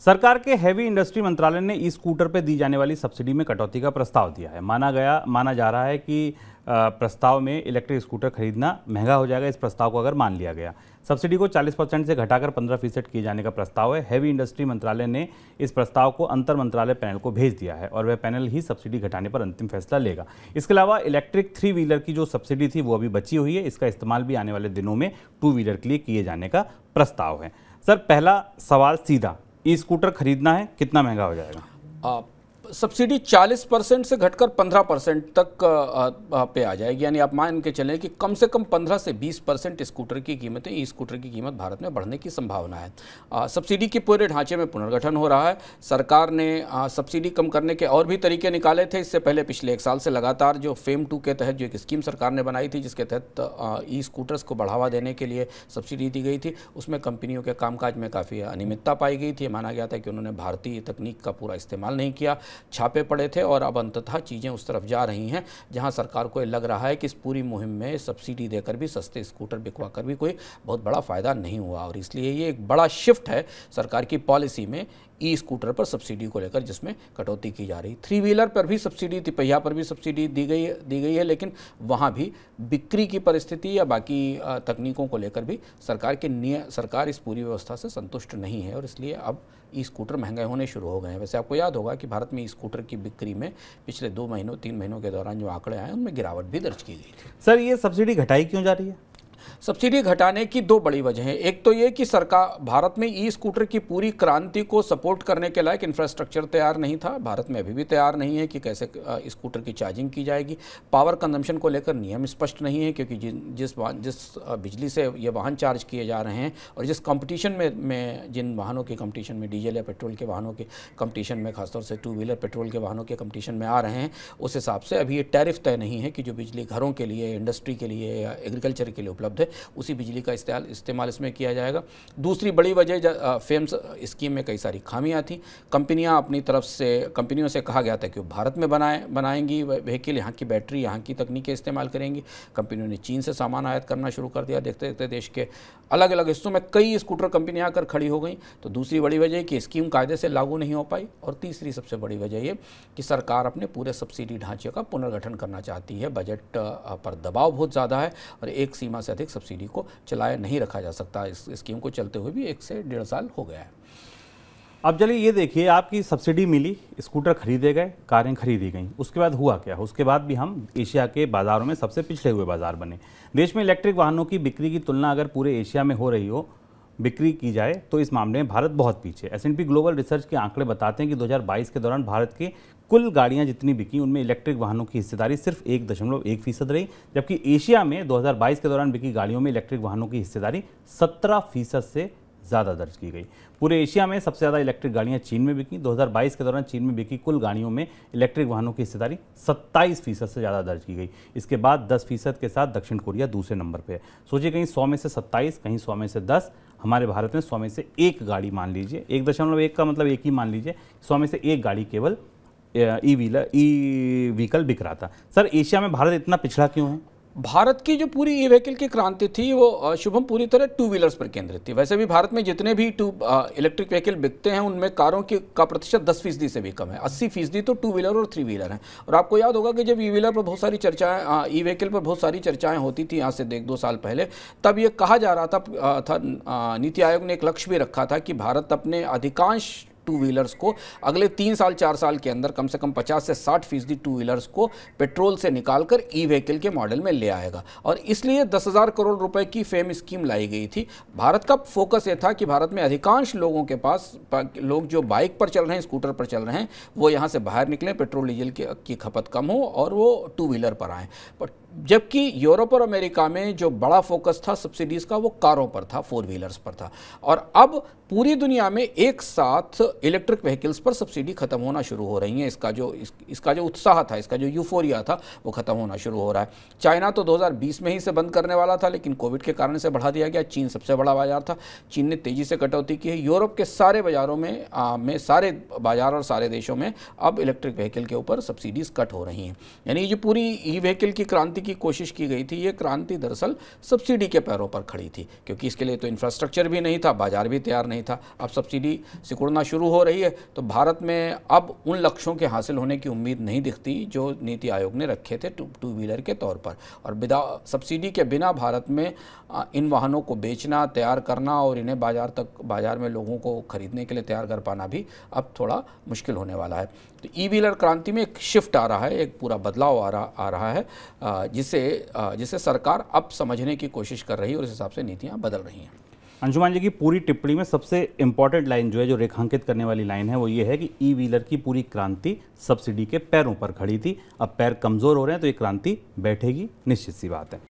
सरकार के heavy industry मंत्रालय ने ई स्कूटर पर दी जाने वाली सब्सिडी में कटौती का प्रस्ताव दिया है माना गया माना जा रहा है कि प्रस्ताव में इलेक्ट्रिक स्कूटर खरीदना महंगा हो जाएगा इस प्रस्ताव को अगर मान लिया गया सब्सिडी को 40 परसेंट से घटाकर 15 फीसद किए जाने का प्रस्ताव है हैवी इंडस्ट्री मंत्रालय ने इस प्रस्ताव को अंतर मंत्रालय पैनल को भेज दिया है और वह पैनल ही सब्सिडी घटाने पर अंतिम फैसला लेगा इसके अलावा इलेक्ट्रिक थ्री व्हीलर की जो सब्सिडी थी वो अभी बची हुई है इसका इस्तेमाल भी आने वाले दिनों में टू व्हीलर के लिए किए जाने का प्रस्ताव है सर पहला सवाल सीधा ई स्कूटर खरीदना है कितना महंगा हो जाएगा सब्सिडी 40 परसेंट से घटकर 15 परसेंट तक पे आ जाएगी यानी आप मान के चलें कि कम से कम 15 से 20 परसेंट स्कूटर की कीमतें ई स्कूटर की कीमत भारत में बढ़ने की संभावना है सब्सिडी के पूरे ढांचे में पुनर्गठन हो रहा है सरकार ने सब्सिडी कम करने के और भी तरीके निकाले थे इससे पहले पिछले एक साल से लगातार जो फेम टू के तहत जो एक स्कीम सरकार ने बनाई थी जिसके तहत ई स्कूटर्स को बढ़ावा देने के लिए सब्सिडी दी गई थी उसमें कंपनियों के कामकाज में काफ़ी अनियमितता पाई गई थी माना गया था कि उन्होंने भारतीय तकनीक का पूरा इस्तेमाल नहीं किया छापे पड़े थे और अब अंततः चीज़ें उस तरफ जा रही हैं जहाँ सरकार को लग रहा है कि इस पूरी मुहिम में सब्सिडी देकर भी सस्ते स्कूटर बिकवा कर भी कोई बहुत बड़ा फ़ायदा नहीं हुआ और इसलिए ये एक बड़ा शिफ्ट है सरकार की पॉलिसी में ई स्कूटर पर सब्सिडी को लेकर जिसमें कटौती की जा रही थ्री व्हीलर पर भी सब्सिडी तिपहिया पर भी सब्सिडी दी गई दी गई है लेकिन वहाँ भी बिक्री की परिस्थिति या बाकी तकनीकों को लेकर भी सरकार के निय सरकार इस पूरी व्यवस्था से संतुष्ट नहीं है और इसलिए अब ई स्कूटर महंगे होने शुरू हो गए हैं वैसे आपको याद होगा कि भारत में ई स्कूटर की बिक्री में पिछले दो महीनों तीन महीनों के दौरान जो आंकड़े आए उनमें गिरावट भी दर्ज की गई थी सर ये सब्सिडी घटाई क्यों जा रही है सब्सिडी घटाने की दो बड़ी वजह हैं एक तो ये कि सरकार भारत में ई स्कूटर की पूरी क्रांति को सपोर्ट करने के लायक इंफ्रास्ट्रक्चर तैयार नहीं था भारत में अभी भी तैयार नहीं है कि कैसे स्कूटर की चार्जिंग की जाएगी पावर कंजम्पशन को लेकर नियम स्पष्ट नहीं है क्योंकि जिस जिस बिजली से ये वाहन चार्ज किए जा रहे हैं और जिस कॉम्पिटिशन में, में जिन वाहनों के कंपटीशन में डीजल या पेट्रोल के वाहनों के कंपटीशन में खासतौर से टू व्हीलर पेट्रोल के वाहनों के कंपटीशन में आ रहे हैं उस हिसाब से अभी ये टैरिफ तय नहीं है कि जो बिजली घरों के लिए इंडस्ट्री के लिए या एग्रीकल्चर के लिए उपलब्ध उपलब्ध है उसी बिजली का इस्तेमाल इस्तेमाल इसमें किया जाएगा दूसरी बड़ी वजह फेम्स स्कीम में कई सारी खामियाँ थी कंपनियाँ अपनी तरफ से कंपनियों से कहा गया था कि वो भारत में बनाए बनाएंगी व्हीकिल यहाँ की बैटरी यहाँ की तकनीकें इस्तेमाल करेंगी कंपनियों ने चीन से सामान आयात करना शुरू कर दिया देखते देखते देश के अलग अलग हिस्सों में कई स्कूटर कंपनियाँ आकर खड़ी हो गई तो दूसरी बड़ी वजह कि स्कीम कायदे से लागू नहीं हो पाई और तीसरी सबसे बड़ी वजह ये कि सरकार अपने पूरे सब्सिडी ढांचे का पुनर्गठन करना चाहती है बजट पर दबाव बहुत ज़्यादा है और एक सीमा से अधिक डायरेक्ट सब्सिडी को चलाया नहीं रखा जा सकता इस स्कीम को चलते हुए भी एक से डेढ़ साल हो गया है अब चलिए ये देखिए आपकी सब्सिडी मिली स्कूटर खरीदे गए कारें खरीदी गई उसके बाद हुआ क्या उसके बाद भी हम एशिया के बाज़ारों में सबसे पिछड़े हुए बाज़ार बने देश में इलेक्ट्रिक वाहनों की बिक्री की तुलना अगर पूरे एशिया में हो रही हो बिक्री की जाए तो इस मामले में भारत बहुत पीछे एस पी ग्लोबल रिसर्च के आंकड़े बताते हैं कि 2022 के दौरान भारत के कुल गाड़ियां जितनी बिकी उनमें इलेक्ट्रिक वाहनों की हिस्सेदारी सिर्फ एक दशमलव एक फीसद रही जबकि एशिया में 2022 के दौरान बिकी गाड़ियों में इलेक्ट्रिक वाहनों की हिस्सेदारी सत्रह फीसद से ज़्यादा दर्ज की गई पूरे एशिया में सबसे ज़्यादा इलेक्ट्रिक गाड़ियाँ चीन में बिकी 2022 के दौरान चीन में बिकी कुल गाड़ियों में इलेक्ट्रिक वाहनों की हिस्सेदारी 27 फीसद से ज़्यादा दर्ज की गई इसके बाद 10 फीसद के साथ दक्षिण कोरिया दूसरे नंबर पर है सोचिए कहीं 100 में से 27 कहीं 100 में से दस हमारे भारत में सौ में से एक गाड़ी मान लीजिए एक दशमलव एक का मतलब एक ही मान लीजिए सौ में से एक गाड़ी केवल ई व्हीलर ई व्हीकल बिक रहा था सर एशिया में भारत इतना पिछड़ा क्यों है भारत की जो पूरी ई व्हीकल की क्रांति थी वो शुभम पूरी तरह टू व्हीलर्स पर केंद्रित थी वैसे भी भारत में जितने भी टू इलेक्ट्रिक व्हीकल बिकते हैं उनमें कारों की का प्रतिशत दस फीसदी से भी कम है अस्सी फीसदी तो टू व्हीलर और थ्री व्हीलर हैं और आपको याद होगा कि जब ई व्हीलर पर बहुत सारी चर्चाएं ई व्हीकल पर बहुत सारी चर्चाएँ होती थी यहाँ से देख दो साल पहले तब ये कहा जा रहा था, था नीति आयोग ने एक लक्ष्य भी रखा था कि भारत अपने अधिकांश टू व्हीलर्स को अगले तीन साल चार साल के अंदर कम से कम पचास से साठ फीसदी टू व्हीलर्स को पेट्रोल से निकाल कर ई व्हीकल के मॉडल में ले आएगा और इसलिए दस हज़ार करोड़ रुपए की फेम स्कीम लाई गई थी भारत का फोकस ये था कि भारत में अधिकांश लोगों के पास लोग जो बाइक पर चल रहे हैं स्कूटर पर चल रहे हैं वो यहाँ से बाहर निकलें पेट्रोल डीजल की खपत कम हो और वो टू व्हीलर पर आएँ पर जबकि यूरोप और अमेरिका में जो बड़ा फोकस था सब्सिडीज़ का वो कारों पर था फोर व्हीलर्स पर था और अब पूरी दुनिया में एक साथ इलेक्ट्रिक व्हीकल्स पर सब्सिडी ख़त्म होना शुरू हो रही है इसका जो इस, इसका जो उत्साह था इसका जो यूफोरिया था वो ख़त्म होना शुरू हो रहा है चाइना तो 2020 में ही से बंद करने वाला था लेकिन कोविड के कारण से बढ़ा दिया गया चीन सबसे बड़ा बाज़ार था चीन ने तेज़ी से कटौती की है यूरोप के सारे बाज़ारों में आ, में सारे बाज़ार और सारे देशों में अब इलेक्ट्रिक व्हीकल के ऊपर सब्सिडीज़ कट हो रही हैं यानी ये जो पूरी ई व्हीकल की क्रांति की कोशिश की गई थी ये क्रांति दरअसल सब्सिडी के पैरों पर खड़ी थी क्योंकि इसके लिए तो इंफ्रास्ट्रक्चर भी नहीं था बाजार भी तैयार नहीं था अब सब्सिडी सिकुड़ना शुरू हो रही है तो भारत में अब उन लक्ष्यों के हासिल होने की उम्मीद नहीं दिखती जो नीति आयोग ने रखे थे टू टू व्हीलर के तौर पर और बिना सब्सिडी के बिना भारत में इन वाहनों को बेचना तैयार करना और इन्हें बाजार तक बाजार में लोगों को खरीदने के लिए तैयार कर पाना भी अब थोड़ा मुश्किल होने वाला है तो ई व्हीलर क्रांति में एक शिफ्ट आ रहा है एक पूरा बदलाव आ रहा आ रहा है जिसे जिसे सरकार अब समझने की कोशिश कर रही है और इस हिसाब से नीतियाँ बदल रही हैं अंशुमान जी की पूरी टिप्पणी में सबसे इम्पॉर्टेंट लाइन जो है जो रेखांकित करने वाली लाइन है वो ये है कि ई व्हीलर की पूरी क्रांति सब्सिडी के पैरों पर खड़ी थी अब पैर कमज़ोर हो रहे हैं तो ये क्रांति बैठेगी निश्चित सी बात है